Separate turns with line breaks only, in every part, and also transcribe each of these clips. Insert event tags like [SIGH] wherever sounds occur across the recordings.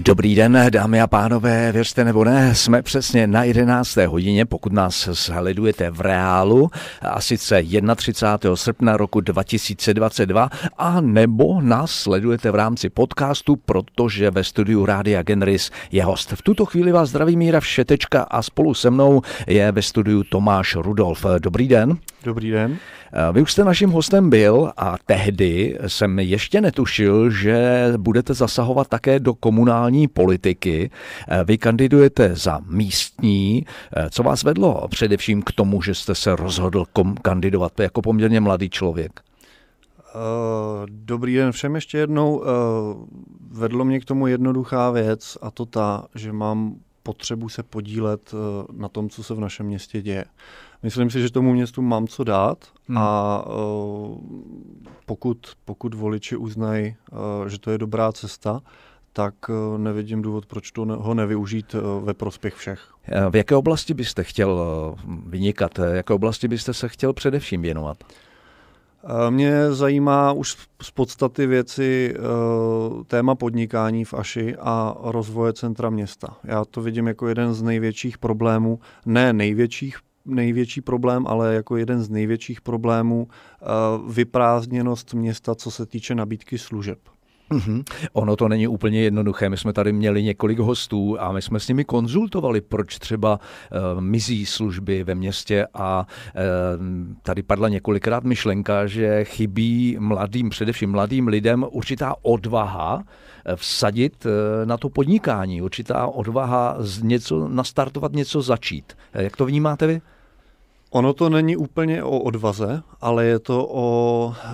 Dobrý den, dámy a pánové, věřte nebo ne, jsme přesně na 11. hodině, pokud nás sledujete v reálu, a sice 31. srpna roku 2022, a nebo nás sledujete v rámci podcastu, protože ve studiu Rádia Genris je host. V tuto chvíli vás zdraví Míra Všetečka a spolu se mnou je ve studiu Tomáš Rudolf. Dobrý den. Dobrý den. Eh, vy už jste naším hostem byl a tehdy jsem ještě netušil, že budete zasahovat také do komunální politiky. Eh, vy kandidujete za místní. Eh, co vás vedlo především k tomu, že jste se rozhodl kom- kandidovat jako poměrně mladý člověk?
Dobrý den všem ještě jednou. Vedlo mě k tomu jednoduchá věc a to ta, že mám potřebu se podílet na tom, co se v našem městě děje. Myslím si, že tomu městu mám co dát hmm. a uh, pokud, pokud voliči uznají, uh, že to je dobrá cesta, tak uh, nevidím důvod, proč to ne, ho nevyužít uh, ve prospěch všech.
E, v jaké oblasti byste chtěl vynikat? vynikat? E, jaké oblasti byste se chtěl především věnovat? E, mě
zajímá už z podstaty věci téma podnikání v Aši a rozvoje centra města. Já to vidím jako jeden z největších problémů, ne největších největší problém, ale jako jeden z největších problémů eh, vyprázdněnost
města, co se týče nabídky služeb. Mm-hmm. Ono to není úplně jednoduché. My jsme tady měli několik hostů a my jsme s nimi konzultovali, proč třeba uh, mizí služby ve městě a uh, tady padla několikrát myšlenka, že chybí mladým, především mladým lidem určitá odvaha vsadit uh, na to podnikání, určitá odvaha z něco nastartovat, něco začít. Jak to vnímáte vy? Ono to není úplně o odvaze, ale je to o e,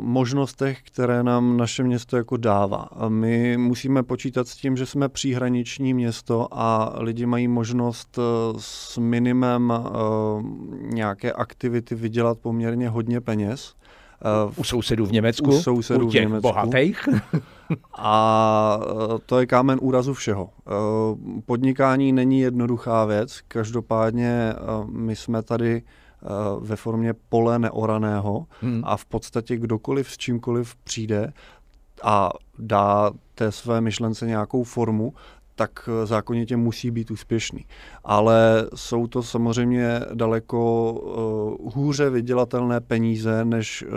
možnostech, které nám naše město jako dává. A my musíme počítat s tím, že jsme příhraniční město a lidi mají možnost eh, s minimem e, nějaké aktivity vydělat poměrně hodně peněz. E, u
sousedů v Německu, u, sousedů u těch v Německu. bohatých.
[LAUGHS] A eh, to je kámen úrazu všeho. Eh, podnikání není jednoduchá věc, každopádně eh, my jsme tady ve formě pole neoraného hmm. a v podstatě kdokoliv s čímkoliv přijde a dá té své myšlence nějakou formu, tak eh, zákonitě musí být úspěšný. Ale jsou to samozřejmě daleko uh, hůře vydělatelné peníze než uh,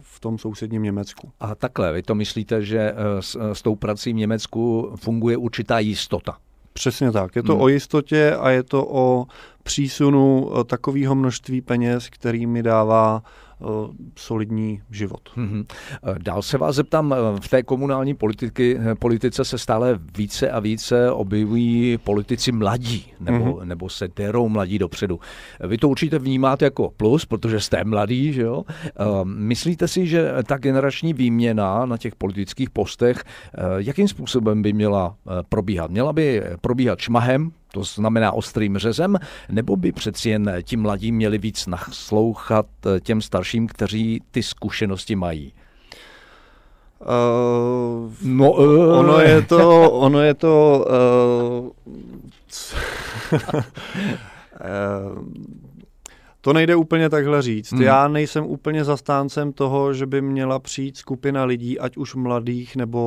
v
tom sousedním Německu. A takhle, vy to myslíte, že uh, s, s tou prací v Německu funguje určitá jistota? Přesně tak. Je to hmm. o
jistotě a je to o přísunu takového množství peněz, který mi dává uh, Eh, solidní život.
Mm-hmm. Dál se vás zeptám, eh, v té komunální politiky, politice se stále více a více objevují politici mladí, nebo, mm-hmm. nebo se derou mladí dopředu. Vy to určitě vnímáte jako plus, protože jste mladý, že jo? Myslíte si, že ta generační výměna na těch politických postech, jakým způsobem by měla probíhat? Měla by probíhat šmahem, to znamená ostrým řezem, nebo by přeci jen ti mladí měli víc naslouchat eh, těm starším, kteří ty zkušenosti mají?
Uh, no, uh. ono je to, ono je to, uh, uh, [LAUGHS] to nejde úplně takhle říct. Hmm. Já nejsem úplně zastáncem toho, že by měla přijít skupina lidí, ať už mladých nebo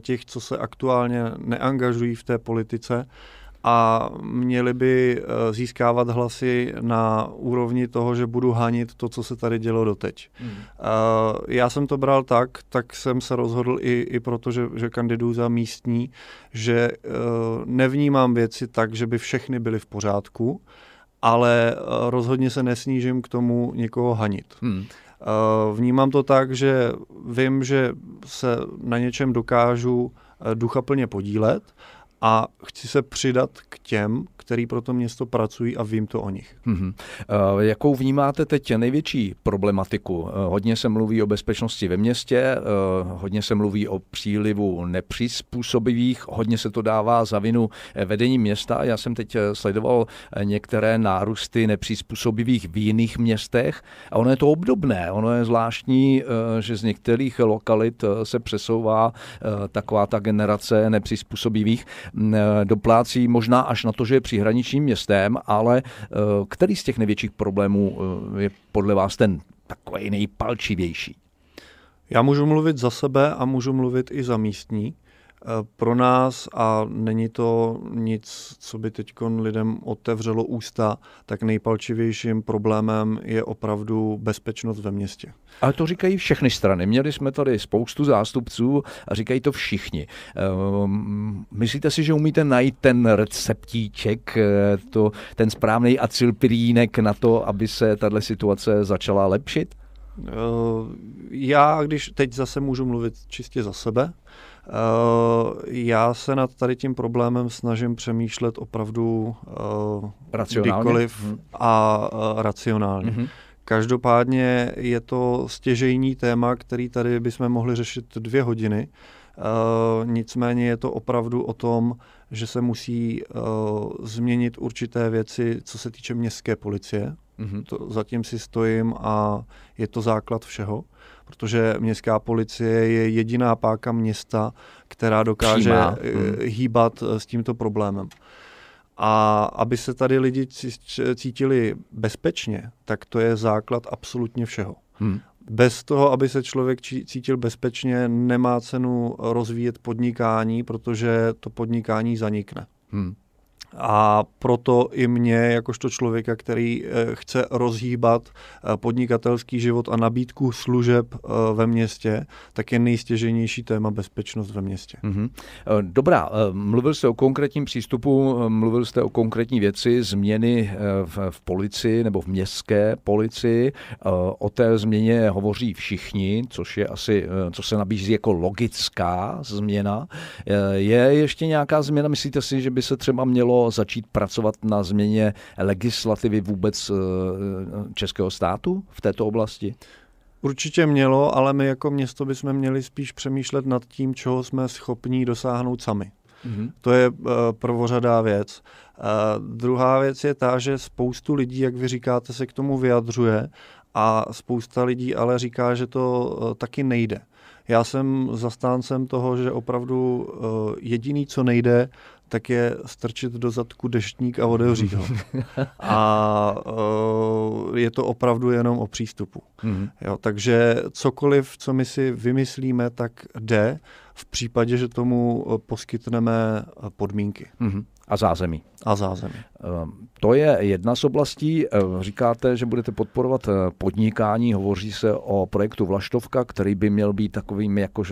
těch, co se aktuálně neangažují v té politice, a měli by eh, získávat hlasy na úrovni toho, že budu hanit to, co se tady dělo doteď. Hmm. Eh, já jsem to bral tak, tak jsem se rozhodl i, i proto, že, že kandiduju za místní, že eh, nevnímám věci tak, že by všechny byly v pořádku, ale rozhodně se nesnížím k tomu někoho hanit. Hmm. Vnímám to tak, že vím, že se na něčem dokážu duchaplně podílet a chci se přidat k těm, který pro to město pracují a vím to o nich.
Mm-hmm. Uh, jakou vnímáte teď největší problematiku? Uh, hodně se mluví o bezpečnosti ve městě, uh, hodně se mluví o přílivu nepřizpůsobivých, hodně se to dává za vinu vedení města. Já jsem teď sledoval některé nárůsty nepřizpůsobivých v jiných městech a ono je to obdobné. Ono je zvláštní, že z některých lokalit se přesouvá taková ta generace nepřizpůsobivých. Eh, doplácí možná až na to, že je příhraničním městem, ale eh, který z těch největších problémů eh, je podle vás ten takový nejpalčivější?
Já můžu mluvit za sebe a můžu mluvit i za místní. Eh, pro nás a není to nic, co by teď lidem otevřelo ústa, tak nejpalčivějším problémem je opravdu bezpečnost ve městě.
Ale to říkají všechny strany. Měli jsme tady spoustu zástupců a říkají to všichni. Eh, myslíte si, že umíte najít ten receptíček, eh, to, ten správný acilpirínek na to, aby se tahle situace začala lepšit?
Já, když teď zase můžu mluvit čistě za sebe, Eh, já se nad tady tím problémem snažím přemýšlet opravdu eh, racionálně? kdykoliv mhm. a eh, racionálně. hmm Každopádně je to stěžejní téma, který tady bychom mohli řešit dvě hodiny. Uh, nicméně je to opravdu o tom, že se musí uh, změnit určité věci, co se týče městské policie. Mm-hmm. To, zatím si stojím a je to základ všeho protože městská policie je jediná páka města, která dokáže eh, hmm. hýbat eh, s tímto problémem. A aby se tady lidi cítili bezpečně, tak to je základ absolutně všeho. Hmm. Bez toho, aby se člověk cítil bezpečně, nemá cenu rozvíjet podnikání, protože to podnikání zanikne. Hmm a proto i mě, jakožto člověka, který eh, chce rozhýbat eh, podnikatelský život a nabídku služeb eh,
ve městě, tak je nejstěženější téma bezpečnost ve městě. Mm-hmm. Dobrá, mluvil jste o konkrétním přístupu, mluvil jste o konkrétní věci, změny v, v policii nebo v městské policii. O té změně hovoří všichni, což je asi, co se nabízí jako logická změna. Je ještě nějaká změna? Myslíte si, že by se třeba mělo začít pracovat na změně legislativy vůbec eh, českého státu v této oblasti? Určitě mělo, ale
my jako město bychom měli spíš přemýšlet nad tím, čeho jsme schopní dosáhnout sami. Mm-hmm. To je uh, prvořadá věc. Uh, druhá věc je ta, že spoustu lidí, jak vy říkáte, se k tomu vyjadřuje a spousta lidí ale říká, že to uh, taky nejde. Já jsem zastáncem toho, že opravdu uh, jediný, co nejde, tak je strčit do zadku deštník a odevřít ho. [LAUGHS] A eh, je to opravdu jenom o přístupu. Mhm. Jo, takže cokoliv, co my si vymyslíme, tak jde v případě, že tomu eh, poskytneme eh, podmínky.
Mm-hmm. A zázemí. A zázemí. Ehm, to je jedna z oblastí. Ehm, říkáte, že budete podporovat ehm, podnikání. Hovoří se o projektu Vlaštovka, který by měl být takovým jako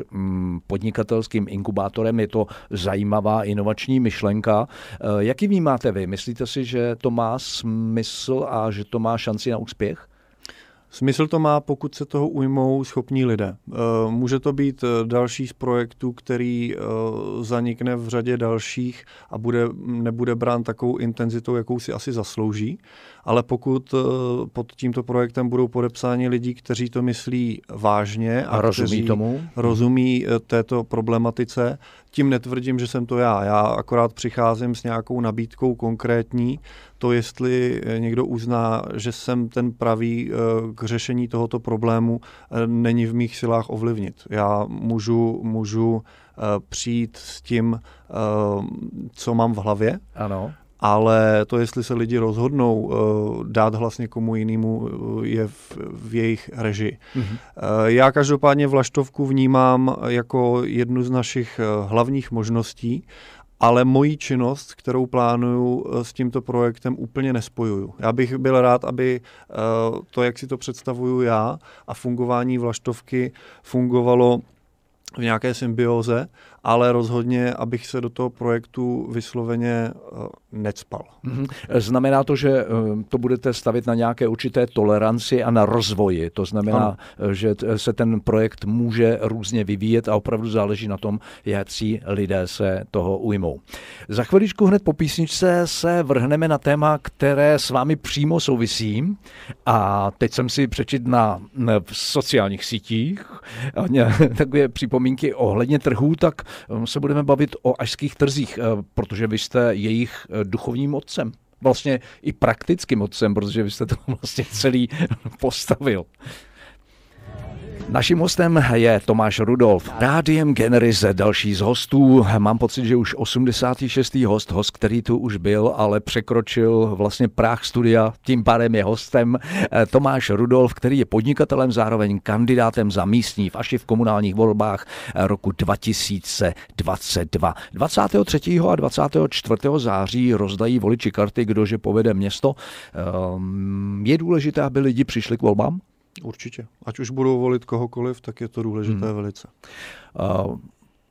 podnikatelským inkubátorem. Je to zajímavá inovační myšlenka. Jaký vnímáte vy? Myslíte si, že to má smysl a že to má šanci na úspěch? Smysl to má, pokud se toho ujmou schopní
lidé. Eh, může to být eh, další z projektů, který eh, zanikne v řadě dalších a bude, nebude brán takovou intenzitou, jakou si asi zaslouží, ale pokud pod tímto projektem budou podepsáni lidi, kteří to myslí vážně a, a rozumí tomu, rozumí této problematice, tím netvrdím, že jsem to já. Já akorát přicházím s nějakou nabídkou konkrétní. To, jestli eh, někdo uzná, že jsem ten pravý eh, k řešení tohoto problému, eh, není v mých silách ovlivnit. Já můžu, můžu přijít s tím, co mám v hlavě. Ano ale to, jestli se lidi rozhodnou eh, dát hlas někomu jinému, eh, je v, v jejich reži. Mm-hmm. Eh, já každopádně Vlaštovku vnímám jako jednu z našich hlavních možností ale moji činnost, kterou plánuju s tímto projektem, úplně nespojuju. Já bych byl rád, aby to, jak si to představuju já a fungování vlaštovky fungovalo v nějaké symbioze ale rozhodně, abych se do toho
projektu vysloveně eh, necpal. Mhm. Znamená to, že eh, to budete stavit na nějaké určité toleranci a na rozvoji. To znamená, ano. Eh, že se ten projekt může různě vyvíjet a opravdu záleží na tom, jaký lidé se toho ujmou. Za chviličku hned po písničce se vrhneme na téma, které s vámi přímo souvisí. A teď jsem si přečit na, na sociálních sítích [LAUGHS] takové připomínky ohledně trhů, tak Eh, se budeme bavit o ažských trzích, eh, protože vy jste jejich eh, duchovním otcem vlastně i praktickým otcem, protože vy jste to [LAUGHS] vlastně celý postavil. Naším hostem je Tomáš Rudolf. Rádiem Generis, další z hostů. Mám pocit, že už 86. host, host, který tu už byl, ale překročil vlastně práh studia, tím pádem je hostem eh, Tomáš Rudolf, který je podnikatelem, zároveň kandidátem za místní v Aši v komunálních volbách eh, roku 2022. 23. a 24. září rozdají voliči karty, kdože povede město. Ehm, je důležité, aby lidi přišli k volbám? Určitě. Ať už budou volit kohokoliv, tak je to důležité hmm. velice. Uh,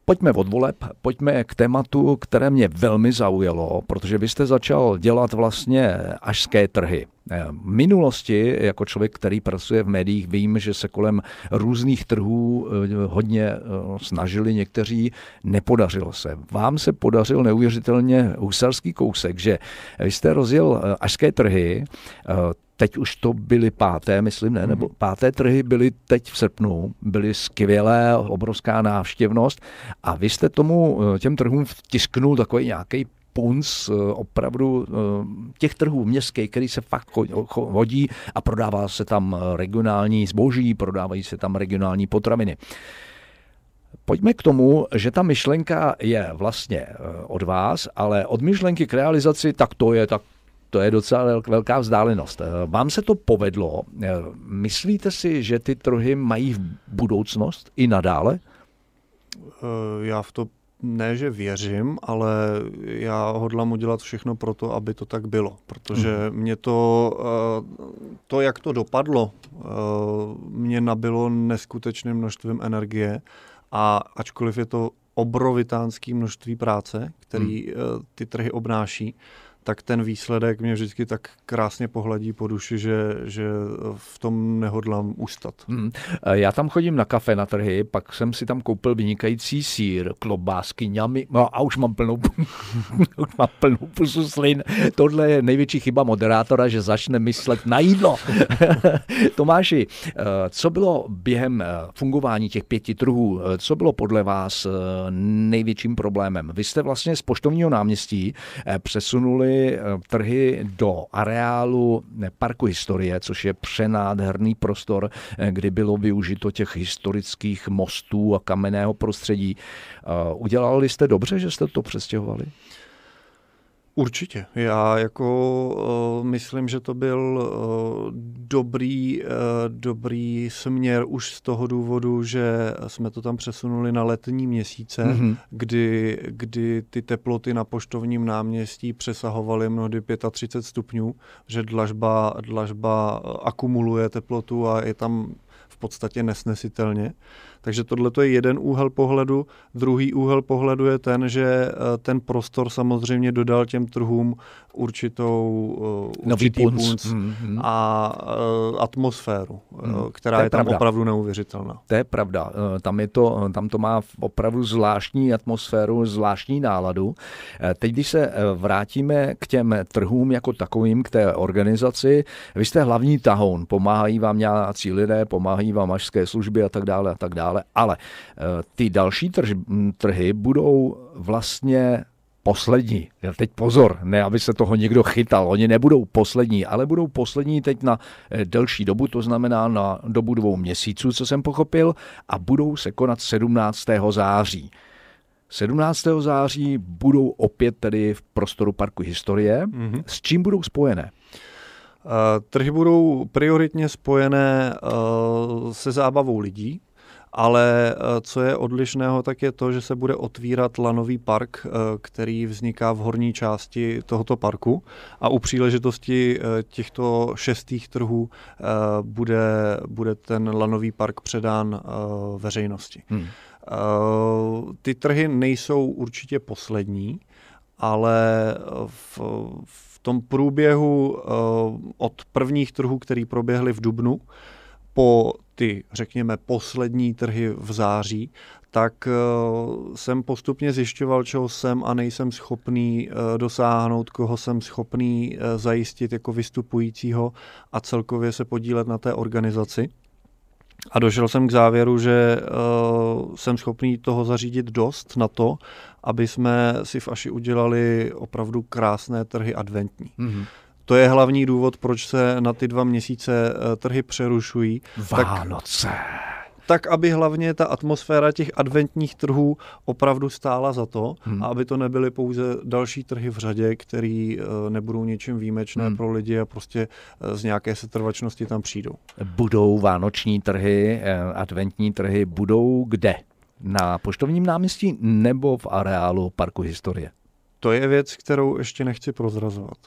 pojďme od voleb, pojďme k tématu, které mě velmi zaujalo, protože vy jste začal dělat vlastně ažské trhy. E, v minulosti, jako člověk, který pracuje v médiích, vím, že se kolem různých trhů e, hodně e, snažili někteří, nepodařilo se. Vám se podařil neuvěřitelně husarský kousek, že Vy jste rozjel ažské trhy, teď už to byly páté, myslím, ne, nebo mhm. páté trhy byly teď v srpnu, byly skvělé, obrovská návštěvnost a vy jste tomu, eh, těm trhům vtisknul takový nějaký punc eh, opravdu eh, těch trhů městských, který se fakt hodí a prodává se tam regionální zboží, prodávají se tam regionální potraviny. Pojďme k tomu, že ta myšlenka je vlastně od vás, ale od myšlenky k realizaci, tak to je tak to je docela velká vzdálenost. Eh, vám se to povedlo. Eh, myslíte si, že ty trhy mají v budoucnost i nadále?
Eh, já v to ne, že věřím, ale já hodlám udělat všechno pro to, aby to tak bylo. Protože hmm. mě to, to, jak to dopadlo, mě nabilo neskutečným množstvím energie a ačkoliv je to obrovitánské množství práce, který hmm. ty trhy obnáší, tak ten výsledek mě vždycky tak krásně pohladí
po duši, že, že v tom nehodlám ustat. Hmm. E, já tam chodím na kafe na trhy, pak jsem si tam koupil vynikající sír, klobásky, ňamy, no a už mám plnou, [LAUGHS] už mám plnou pusu slin. Tohle je největší chyba moderátora, že začne myslet na jídlo. [LAUGHS] Tomáši, e, co bylo během e, fungování těch pěti trhů, co bylo podle vás největším problémem? Vy jste vlastně z poštovního náměstí přesunuli přesunuli eh, trhy do areálu Parku historie, což je přenádherný prostor, eh, kdy bylo využito těch historických mostů a kamenného prostředí. Eh, udělali jste dobře, že jste to přestěhovali? Určitě.
Já jako uh, myslím, že to byl uh, dobrý, uh, dobrý směr už z toho důvodu, že jsme to tam přesunuli na letní měsíce, mm-hmm. kdy, kdy ty teploty na poštovním náměstí přesahovaly mnohdy 35 stupňů, že dlažba, dlažba akumuluje teplotu a je tam v podstatě nesnesitelně. Uh, takže tohle je jeden úhel pohledu. Druhý úhel pohledu je ten, že eh, ten prostor samozřejmě dodal těm trhům určitou, eh, určitý punc, punc mm-hmm. Mhm. a eh, atmosféru,
mm. která to je, je tam opravdu neuvěřitelná. To je pravda. Tam, je to, tam to má opravdu zvláštní atmosféru, zvláštní náladu. Teď, když se vrátíme k těm trhům jako takovým, k té organizaci, vy jste hlavní tahoun, pomáhají vám nějací lidé, pomáhají vám mažské služby a tak dále a tak dále dále, ale eh, ty další trž, trhy budou vlastně poslední. Teď pozor, ne, aby se toho někdo chytal. Oni nebudou poslední, ale budou poslední teď na eh, delší dobu, to znamená na dobu dvou měsíců, co jsem pochopil, a budou se konat 17. září. 17. září budou opět tedy v prostoru Parku historie. Mm-hmm. S čím budou spojené? Eh,
trhy budou prioritně spojené se zábavou lidí, ale eh, co je odlišného, tak je to, že se bude otvírat lanový park, eh, který vzniká v horní části tohoto parku a u příležitosti eh, těchto šestých trhů bude, bude ten lanový park předán veřejnosti. Hmm. Ty trhy nejsou určitě poslední, ale v, v tom průběhu od prvních trhů, který proběhly v Dubnu, po ty, řekněme, poslední trhy v září, tak eh, jsem postupně zjišťoval, čeho jsem a nejsem schopný eh, dosáhnout, koho jsem schopný eh, zajistit jako vystupujícího a celkově se podílet na té organizaci. A došel jsem k závěru, že jsem schopný toho zařídit dost na to, aby jsme si v Aši udělali opravdu krásné trhy adventní. Mm-hmm. To je hlavní důvod, proč se na ty dva měsíce eh, trhy přerušují. Vánoce. Tak, aby hlavně ta atmosféra těch adventních trhů opravdu stála za to hmm. a aby to nebyly pouze další trhy v řadě, které eh, nebudou něčím výjimečné hmm. pro lidi a prostě
eh, z nějaké setrvačnosti tam přijdou. Budou vánoční trhy, adventní trhy, budou kde? Na poštovním náměstí nebo v areálu Parku historie?
To je věc, kterou ještě nechci prozrazovat.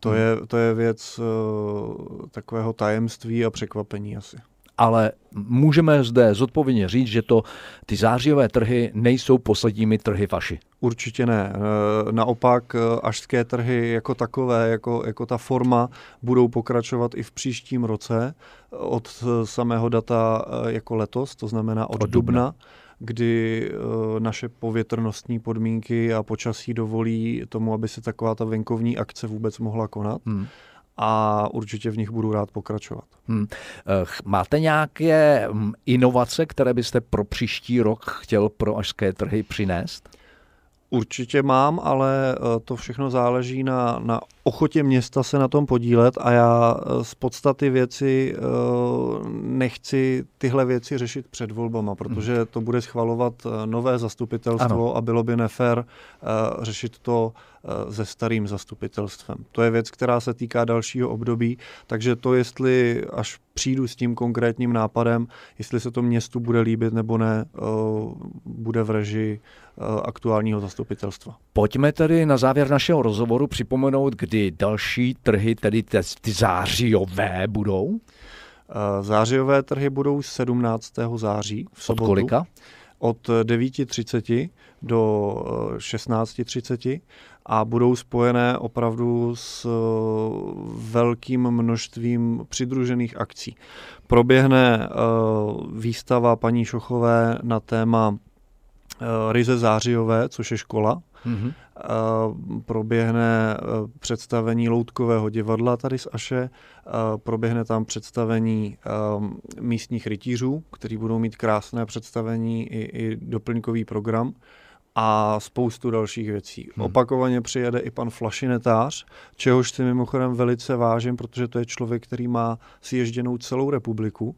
To, hmm. je, to je věc uh, takového tajemství a
překvapení asi ale můžeme zde zodpovědně říct, že to ty zářijové trhy nejsou posledními trhy vaši. Určitě ne.
Eh, naopak eh, ažské trhy jako takové, jako, jako ta forma, budou pokračovat i v příštím roce od samého data jako letos, to znamená od, od dubna. dubna kdy eh, naše povětrnostní podmínky a počasí dovolí tomu, aby se taková ta venkovní akce vůbec mohla konat. Hmm a určitě
v nich budu rád pokračovat. Hmm. Eh, máte nějaké hm, inovace, které byste pro příští rok chtěl pro ažské trhy přinést? Určitě mám,
ale eh, to všechno záleží na, na ochotě města se na tom podílet a já eh, z podstaty věci eh, nechci tyhle věci řešit před volbama, protože mhm. to bude schvalovat nové zastupitelstvo ano. a bylo by nefér řešit to Eh, se starým zastupitelstvem. To je věc, která se týká dalšího období, takže to, jestli až přijdu s tím konkrétním nápadem, jestli se to městu bude líbit nebo ne, eh, bude v režii eh, aktuálního zastupitelstva. Pojďme tedy na závěr našeho rozhovoru připomenout, kdy další trhy, tedy ty zářijové, budou? Zářijové trhy budou 17. září v sobotu. Od kolika? Od 9.30 do 16.30 a budou spojené opravdu s eh, velkým množstvím přidružených akcí. Proběhne eh, výstava paní Šochové na téma eh, ryze zářijové, což je škola. Mm-hmm. Proběhne představení Loutkového divadla tady z Aše, proběhne tam představení místních rytířů, kteří budou mít krásné představení i, i doplňkový program a spoustu dalších věcí. Hmm. Opakovaně přijede i pan Flašinetář, čehož si mimochodem velice vážím, protože to je člověk, který má sježděnou celou republiku.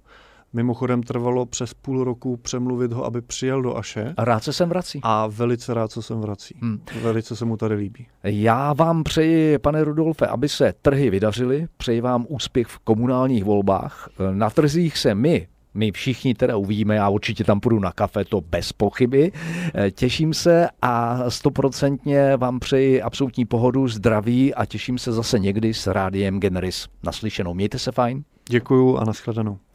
Mimochodem trvalo přes půl roku přemluvit ho, aby přijel do Aše. A
rád se sem vrací. A velice rád se sem vrací. Hmm. Velice se mu tady líbí. Já vám přeji, pane Rudolfe, aby se trhy vydařily. Přeji vám úspěch v komunálních volbách. Na trzích se my my všichni teda uvidíme, já určitě tam půjdu na kafe, to bez pochyby. Eh, těším se a stoprocentně vám přeji absolutní pohodu, zdraví a těším se zase někdy s rádiem Generis. Naslyšenou, mějte se fajn. Děkuju a nashledanou.